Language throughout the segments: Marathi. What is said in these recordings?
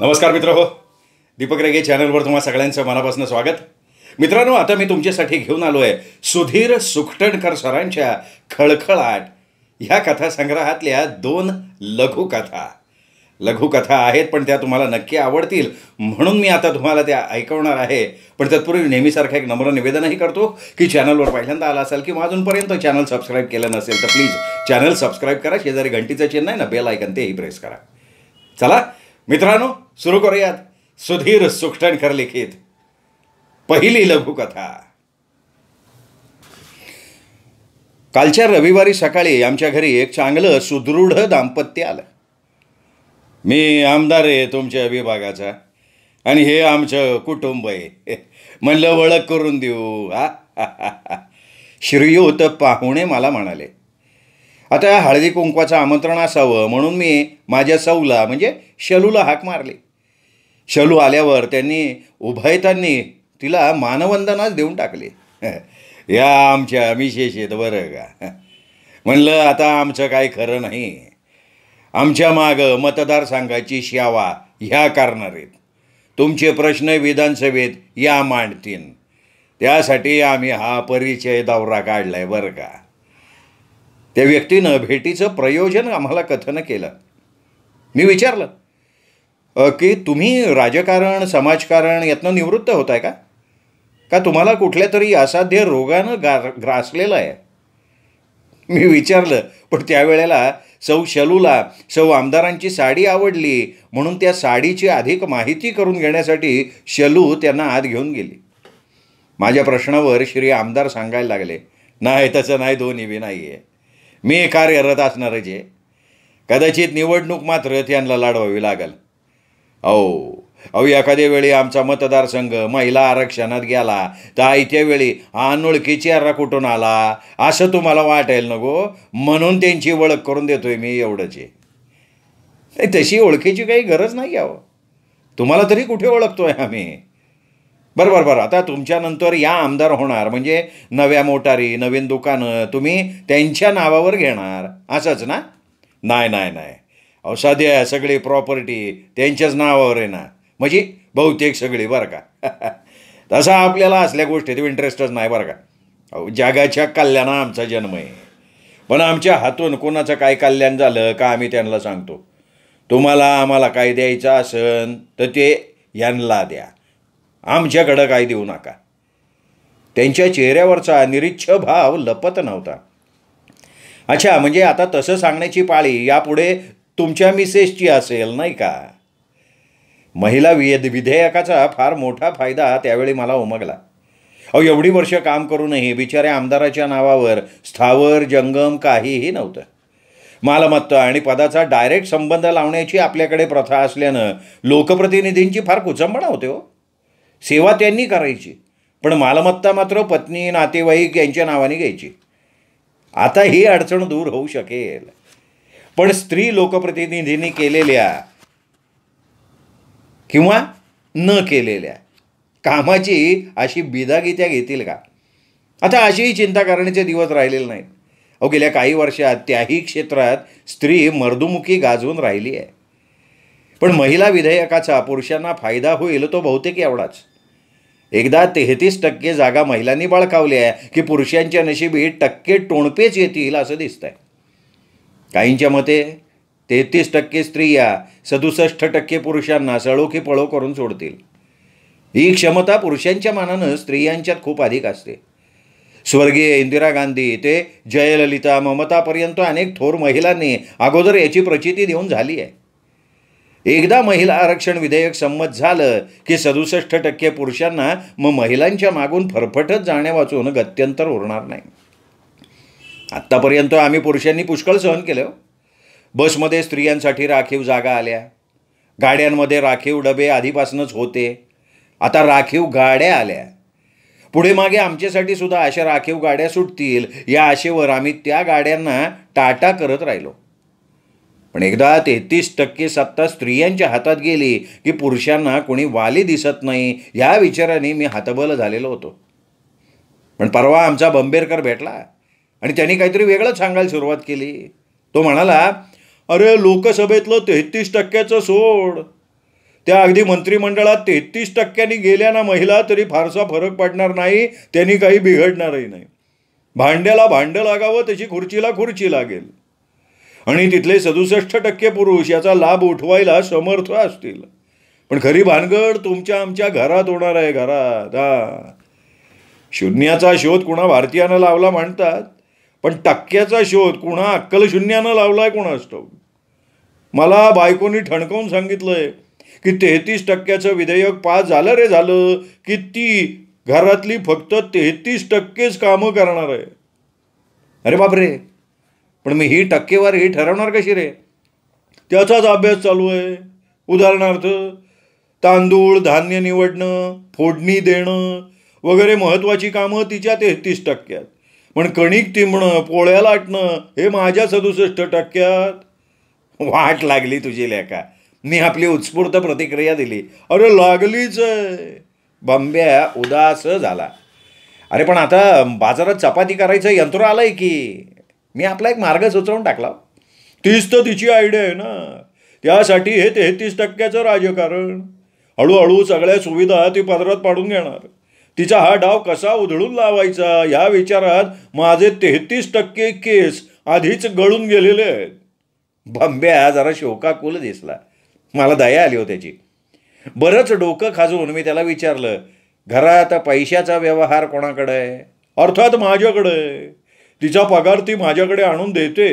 नमस्कार मित्र हो दीपक रेगे चॅनलवर तुम्हाला सगळ्यांचं मनापासून स्वागत मित्रांनो आता मी तुमच्यासाठी घेऊन आलो सुधीर सुखटणकर सरांच्या खळखळाट ह्या कथासंग्रहातल्या दोन लघुकथा लघुकथा आहेत पण त्या तुम्हाला नक्की आवडतील म्हणून मी आता तुम्हाला त्या ऐकवणार आहे पण तत्पूर्वी नेहमीसारखं एक नम्र निवेदनही करतो की चॅनलवर पहिल्यांदा आला असाल किंवा अजूनपर्यंत चॅनल सबस्क्राईब केलं नसेल तर प्लीज चॅनल सबस्क्राईब करा शेजारी घंटीचं चिन्ह आहे ना बेल ऐकन तेही प्रेस करा चला मित्रांनो सुरू करूयात सुधीर सुखटणकर लिखित पहिली लघुकथा कालच्या रविवारी सकाळी आमच्या घरी एक चांगलं सुदृढ दाम्पत्य आलं मी आमदार आहे तुमच्या विभागाचा आणि हे आमचं कुटुंब आहे म्हणलं ओळख करून देऊ हा श्रीयुत पाहुणे मला म्हणाले आता हळदी कुंकवाचं आमंत्रण असावं म्हणून मी माझ्या सौला म्हणजे शलूला हाक मारली शलू आल्यावर त्यांनी उभयतांनी तिला मानवंदनाच देऊन टाकले या आमच्या मिशेष बरं का म्हणलं आता आमचं काही खरं नाही आमच्या मागं मतदारसंघाची शावा ह्या करणार आहेत तुमचे प्रश्न विधानसभेत या मांडतील त्यासाठी आम्ही हा परिचय दौरा काढला आहे बरं का त्या व्यक्तीनं भेटीचं प्रयोजन आम्हाला कथन केलं मी विचारलं की तुम्ही राजकारण समाजकारण यातनं निवृत्त होत आहे का का तुम्हाला कुठल्या तरी असाध्य रोगानं गा ग्रासलेलं आहे मी विचारलं पण त्यावेळेला सौ शलूला सौ आमदारांची साडी आवडली म्हणून त्या साडीची अधिक माहिती करून घेण्यासाठी शलू त्यांना आत घेऊन गेली माझ्या प्रश्नावर श्री आमदार सांगायला लागले नाही तसं नाही दोन्ही बी नाही आहे मी कार्यरत असणारच आहे कदाचित निवडणूक मात्र त्यांना लाडवावी लागेल अहो अहो एखाद्या वेळी आमचा मतदारसंघ महिला आरक्षणात गेला तर आयत्या वेळी अनोळखी चेहरा कुठून आला असं तुम्हाला वाटायला नको म्हणून त्यांची ओळख करून देतोय मी एवढंचे नाही तशी ओळखीची काही गरज नाही आहे तुम्हाला तरी कुठे ओळखतोय आम्ही बरं बरं बरं आता तुमच्यानंतर या आमदार होणार म्हणजे नव्या मोटारी नवीन दुकानं तुम्ही त्यांच्या नावावर घेणार असंच ना नाही नाही नाही अहो सध्या सगळी प्रॉपर्टी त्यांच्याच नावावर आहे ना म्हणजे बहुतेक सगळे बरं का तसा आपल्याला असल्या गोष्टीत इंटरेस्टच नाही बरं का जगाच्या कल्याणा आमचा जन्म आहे पण आमच्या हातून कोणाचं काय कल्याण झालं का आम्ही त्यांना सांगतो तुम्हाला आम्हाला काय द्यायचं असन तर ते यांना द्या आमच्याकडं काय देऊ नका त्यांच्या चेहऱ्यावरचा निरीच्छ भाव लपत नव्हता अच्छा म्हणजे आता तसं सांगण्याची पाळी यापुढे तुमच्या मिसेसची असेल नाही का महिला विधे विधेयकाचा फार मोठा फायदा त्यावेळी मला उमगला अहो एवढी वर्ष काम करूनही बिचारे आमदाराच्या नावावर स्थावर जंगम काहीही नव्हतं मालमत्ता आणि पदाचा डायरेक्ट संबंध लावण्याची आपल्याकडे प्रथा असल्यानं लोकप्रतिनिधींची फार कुचंबणा होते हो सेवा त्यांनी करायची पण मालमत्ता मात्र पत्नी नातेवाईक यांच्या नावाने घ्यायची आता ही अडचण दूर होऊ शकेल पण स्त्री लोकप्रतिनिधींनी केलेल्या किंवा न केलेल्या कामाची अशी बिदागित्या घेतील का आता अशीही चिंता करण्याचे दिवस राहिलेले नाहीत अहो गेल्या काही वर्षात त्याही क्षेत्रात स्त्री मर्दुमुखी गाजवून राहिली आहे पण महिला विधेयकाचा पुरुषांना फायदा होईल तो बहुतेक एवढाच एकदा तेहतीस टक्के जागा महिलांनी बळकावली आहे की पुरुषांच्या नशिबी टक्के टोणपेच येतील असं दिसतंय काहींच्या मते तेहतीस टक्के स्त्रिया सदुसष्ट टक्के पुरुषांना सळोखी पळो करून सोडतील ही क्षमता पुरुषांच्या मानानं स्त्रियांच्यात खूप अधिक असते स्वर्गीय इंदिरा गांधी ते जयललिता ममतापर्यंत अनेक थोर महिलांनी अगोदर याची प्रचिती देऊन झाली आहे एकदा महिला आरक्षण विधेयक संमत झालं की सदुसष्ट टक्के पुरुषांना मग महिलांच्या मागून फरफटत जाण्यावाचून गत्यंतर उरणार नाही आत्तापर्यंत आम्ही पुरुषांनी पुष्कळ सहन केलं हो. बसमध्ये स्त्रियांसाठी राखीव जागा आल्या गाड्यांमध्ये राखीव डबे आधीपासूनच होते आता राखीव गाड्या आल्या पुढे मागे आमच्यासाठी सुद्धा अशा राखीव गाड्या सुटतील या आशेवर आम्ही त्या गाड्यांना टाटा करत राहिलो पण एकदा तेहतीस टक्के सत्ता स्त्रियांच्या हातात गेली की पुरुषांना कोणी वाली दिसत नाही या विचाराने मी हातबल झालेलो होतो पण परवा आमचा बंबेरकर भेटला आणि त्यांनी काहीतरी वेगळंच सांगायला सुरुवात केली तो म्हणाला अरे लोकसभेतलं तेहतीस टक्क्याचं सोड त्या अगदी मंत्रिमंडळात तेहतीस टक्क्यांनी गेल्या ना महिला तरी फारसा फरक पडणार नाही त्यांनी काही बिघडणारही नाही भांड्याला भांडं लागावं त्याची खुर्चीला खुर्ची लागेल आणि तिथले सदुसष्ट टक्के पुरुष याचा लाभ उठवायला समर्थ असतील पण खरी भानगड तुमच्या आमच्या घरात होणार आहे घरात हा शून्याचा शोध कुणा भारतीयानं लावला म्हणतात पण टक्क्याचा शोध कुणा अक्कल लावला आहे कोणा असतो मला बायकोनी ठणकावून सांगितलं आहे की तेहतीस टक्क्याचं विधेयक पास झालं रे झालं की ती घरातली फक्त तेहतीस टक्केच कामं करणार आहे अरे बापरे पण मी ही टक्केवार ही ठरवणार कशी रे त्याचाच अभ्यास चालू आहे उदाहरणार्थ तांदूळ धान्य निवडणं फोडणी देणं वगैरे महत्त्वाची कामं तिच्या तेहतीस टक्क्यात पण कणिक तिंबणं पोळ्या लाटणं हे माझ्या सदुसष्ट टक्क्यात वाट लागली तुझी लेका मी आपली उत्स्फूर्त प्रतिक्रिया दिली अरे लागलीच बंब्या उदास झाला अरे पण आता बाजारात चपाती करायचं यंत्र आलं की मी आपला एक मार्ग सुचवून टाकला तीच तर तिची आयडिया आहे ना त्यासाठी हे तेहतीस टक्क्याचं राजकारण हळूहळू सगळ्या सुविधा ती पदरात पाडून घेणार तिचा हा डाव कसा उधळून लावायचा या विचारात माझे तेहतीस टक्के केस आधीच गळून गेलेले आहेत बंब्या जरा शोकाकुल दिसला मला दया आली हो त्याची बरंच डोकं खाजून मी त्याला विचारलं घरात पैशाचा व्यवहार कोणाकडे आहे अर्थात माझ्याकडे तिचा पगार ती माझ्याकडे आणून देते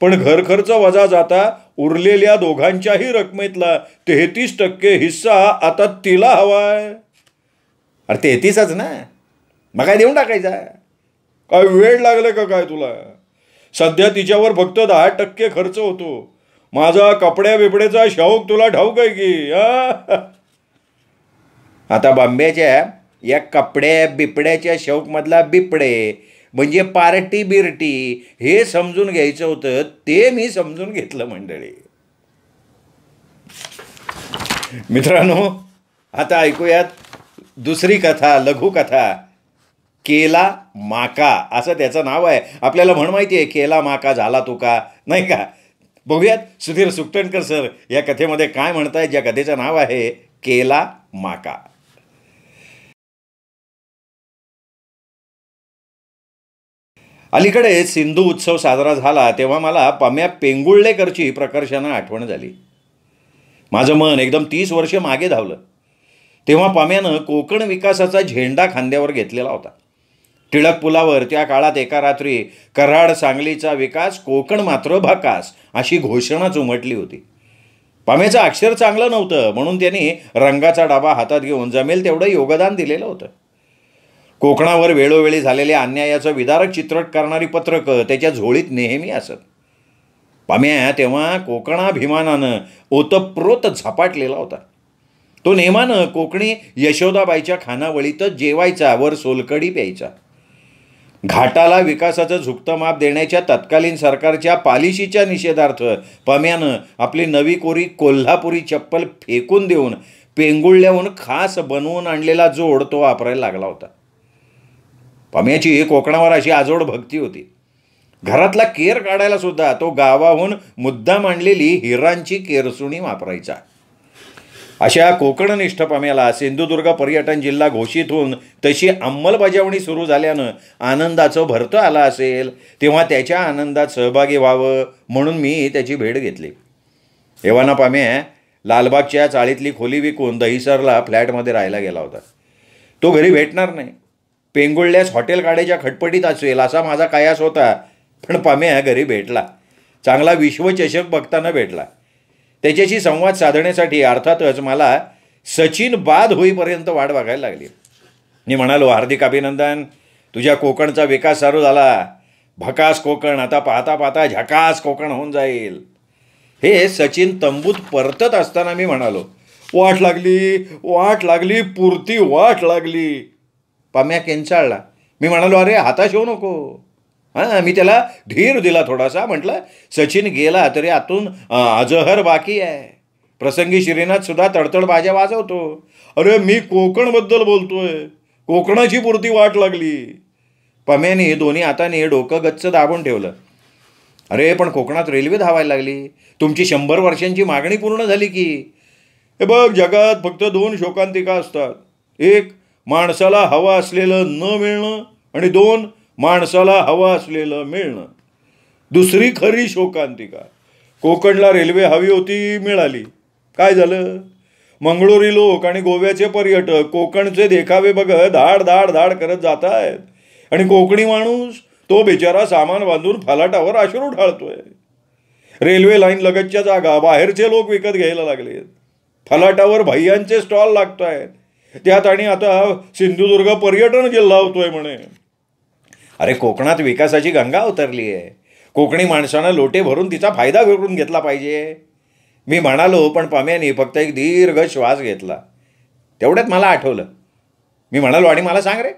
पण घरखर्च वजा जाता उरलेल्या दोघांच्याही रकमेतला तेहतीस टक्के हिस्सा आता तिला हवाय अरे तेहतीसच ना मग काय देऊन टाकायचा काय वेळ लागले का काय तुला सध्या तिच्यावर फक्त दहा टक्के खर्च होतो माझा कपड्या बिपड्याचा शौक तुला ठाऊक आहे की आता बांब्याच्या या कपड्या बिपड्याच्या मधला बिपडे म्हणजे पार्टी बिरटी हे समजून घ्यायचं होतं ते मी समजून घेतलं मंडळी मित्रांनो आता ऐकूयात दुसरी कथा लघुकथा केला माका असं त्याचं नाव आहे आपल्याला म्हण माहिती आहे केला माका झाला तू का नाही का बघूयात सुधीर सुकटणकर सर या कथेमध्ये काय म्हणताय ज्या कथेचं नाव आहे केला माका अलीकडे सिंधू उत्सव साजरा झाला तेव्हा मला पाम्या पेंगुळलेकरची प्रकर्षानं आठवण झाली माझं मन एकदम तीस वर्ष मागे धावलं तेव्हा पाम्यानं कोकण विकासाचा झेंडा खांद्यावर घेतलेला होता टिळक पुलावर त्या काळात एका रात्री कराड सांगलीचा विकास कोकण मात्र भाकास अशी घोषणाच उमटली होती पाम्याचं अक्षर चांगलं नव्हतं म्हणून त्यांनी रंगाचा डाबा हातात घेऊन जमेल तेवढं योगदान दिलेलं होतं कोकणावर वेळोवेळी झालेल्या अन्यायाचं विदारक चित्रट करणारी पत्रकं त्याच्या झोळीत नेहमी असत पाम्या तेव्हा कोकणाभिमानानं ओतप्रोत झपाटलेला होता तो नेमानं कोकणी यशोदाबाईच्या खानावळीतच जेवायचा वर सोलकडी प्यायचा घाटाला विकासाचं झुकतं माप देण्याच्या तत्कालीन सरकारच्या पालिशीच्या निषेधार्थ पम्यानं आपली नवी कोरी कोल्हापुरी चप्पल फेकून देऊन पेंगुळल्याहून खास बनवून आणलेला जोड तो वापरायला लागला होता पम्याची कोकणावर अशी आजोड भक्ती होती घरातला केर काढायला सुद्धा तो गावाहून मुद्दाम आणलेली हिरांची केरसुणी वापरायचा अशा कोकणनिष्ठ पामेला सिंधुदुर्ग पर्यटन जिल्हा घोषित होऊन तशी अंमलबजावणी सुरू झाल्यानं आनंदाचं भरतं आलं असेल तेव्हा त्याच्या आनंदात सहभागी व्हावं म्हणून मी त्याची भेट घेतली एव्हाना पामे लालबागच्या चाळीतली खोली विकून दहिसरला फ्लॅटमध्ये राहायला गेला होता तो घरी भेटणार नाही पेंगुळल्यास हॉटेल काढायच्या खटपटीत असेल असा माझा कायास होता पण पाम्या घरी भेटला चांगला विश्वचषक बघताना भेटला त्याच्याशी संवाद साधण्यासाठी अर्थातच मला सचिन बाद होईपर्यंत वाट बघायला लागली मी म्हणालो हार्दिक अभिनंदन तुझ्या कोकणचा विकास चालू झाला भकास कोकण आता पाहता पाहता झकास कोकण होऊन जाईल हे सचिन तंबूत परतत असताना मी म्हणालो वाट लागली वाट लागली पुरती वाट लागली पाम्या केंचाळला मी म्हणालो अरे हाताश येऊ नको हां मी त्याला धीर दिला थोडासा म्हटलं सचिन गेला तरी आतून अजहर बाकी आहे प्रसंगी श्रीनाथ सुद्धा तडतड बाज्या वाजवतो अरे मी कोकणबद्दल बोलतोय कोकणाची पुरती वाट लागली पम्याने दोन्ही हाताने डोकं गच्च दाबून ठेवलं अरे पण कोकणात रेल्वे धावायला लागली तुमची शंभर वर्षांची मागणी पूर्ण झाली की हे बघ जगात फक्त दोन शोकांतिका असतात एक माणसाला हवा असलेलं न मिळणं आणि दोन माणसाला हवं असलेलं मिळणं दुसरी खरी शोकांतिका कोकणला रेल्वे हवी होती मिळाली काय झालं मंगळुरी लोक आणि गोव्याचे पर्यटक कोकणचे देखावे बघत धाड धाड धाड करत जात आहेत आणि कोकणी माणूस तो बिचारा सामान बांधून फलाटावर आश्रू ढाळतोय रेल्वे लाईन लगतच्या जागा बाहेरचे लोक विकत घ्यायला लागलेत फलाटावर भैयांचे स्टॉल लागत आहेत त्यात आणि आता सिंधुदुर्ग पर्यटन जिल्हा होतोय म्हणे अरे कोकणात विकासाची गंगा उतरली आहे कोकणी माणसानं लोटे भरून तिचा फायदा करून घेतला पाहिजे मी म्हणालो पण पाम्याने फक्त एक दीर्घ श्वास घेतला तेवढ्यात मला आठवलं मी म्हणालो आणि मला सांग रे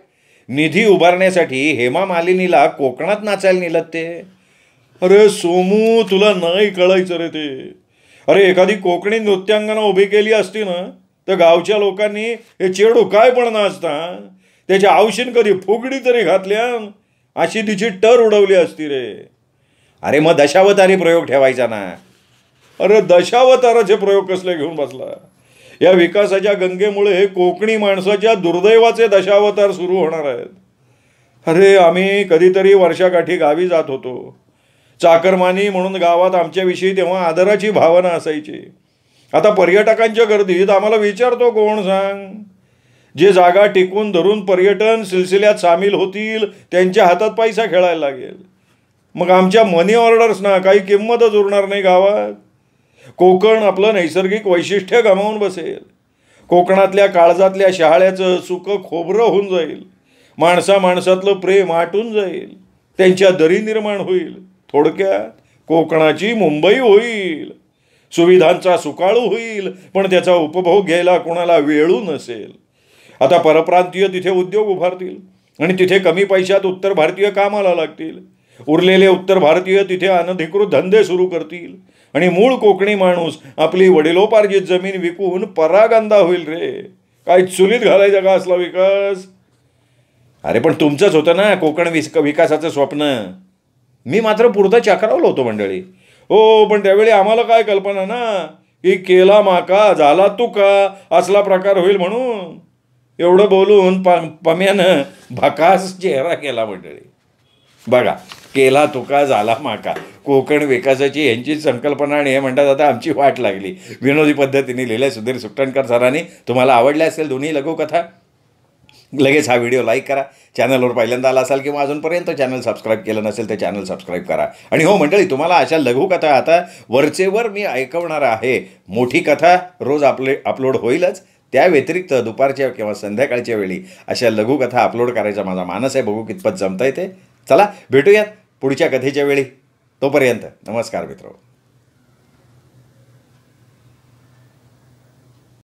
निधी उभारण्यासाठी हेमा मालिनीला कोकणात नाचायला नेलं ते अरे सोमू तुला नाही कळायचं रे ते अरे एखादी कोकणी नृत्यांगना उभी केली असती ना तर गावच्या लोकांनी हे चेडू काय पण नाचता त्याच्या आवशीन कधी फुगडी तरी घातल्या अशी तिची टर उडवली असती रे अरे मग दशावतारी प्रयोग ठेवायचा ना अरे दशावताराचे प्रयोग कसले घेऊन बसला या विकासाच्या गंगेमुळे कोकणी माणसाच्या दुर्दैवाचे दशावतार सुरू होणार आहेत अरे आम्ही कधीतरी वर्षाकाठी गावी जात होतो चाकरमानी म्हणून गावात आमच्याविषयी तेव्हा आदराची भावना असायची आता पर्यटकांच्या गर्दीत आम्हाला विचारतो कोण सांग जे जागा टिकून धरून पर्यटन सिलसिल्यात सामील होतील त्यांच्या हातात पैसा खेळायला लागेल मग आमच्या मनी ऑर्डर्सना काही किंमतच उरणार नाही गावात कोकण आपलं नैसर्गिक वैशिष्ट्य गमावून बसेल कोकणातल्या काळजातल्या शहाळ्याचं सुख खोबरं होऊन जाईल माणसा माणसातलं प्रेम आटून जाईल त्यांच्या दरी निर्माण होईल थोडक्यात कोकणाची मुंबई होईल सुविधांचा सुकाळू होईल पण त्याचा उपभोग घ्यायला कोणाला वेळू नसेल आता परप्रांतीय तिथे उद्योग उभारतील आणि तिथे कमी पैशात उत्तर भारतीय कामाला लागतील उरलेले उत्तर भारतीय तिथे अनधिकृत धंदे सुरू करतील आणि मूळ कोकणी माणूस आपली वडिलोपार्जित जमीन विकून परागंदा होईल रे काय चुलीत घालायचा का असला विकास अरे पण तुमचंच होतं ना कोकण विस विकासाचं स्वप्न मी मात्र पुरता चाकरावलो होतो मंडळी हो पण त्यावेळी आम्हाला काय कल्पना ना की केला माका झाला तू का असला प्रकार होईल म्हणून एवढं बोलून प पम्यानं भकास चेहरा केला मंडळी बघा केला तुका झाला माका कोकण विकासाची यांची संकल्पना आणि हे म्हणतात आता आमची वाट लागली विनोदी पद्धतीने लिहिल्या सुधीर सुट्टणकर सरांनी तुम्हाला आवडल्या असेल दोन्ही लघुकथा लगेच हा व्हिडिओ लाईक करा चॅनलवर पहिल्यांदा आला असाल किंवा अजूनपर्यंत चॅनल सबस्क्राईब केलं नसेल तर चॅनल सबस्क्राईब करा आणि हो मंडळी तुम्हाला अशा लघुकथा आता वरचेवर मी ऐकवणार आहे मोठी कथा रोज आपले अपलोड होईलच त्या व्यतिरिक्त दुपारच्या किंवा संध्याकाळच्या वेळी अशा लघुकथा अपलोड करायचा माझा मानस आहे बघू कितपत जमता ते, चला भेटूयात पुढच्या कथेच्या वेळी तोपर्यंत नमस्कार मित्रो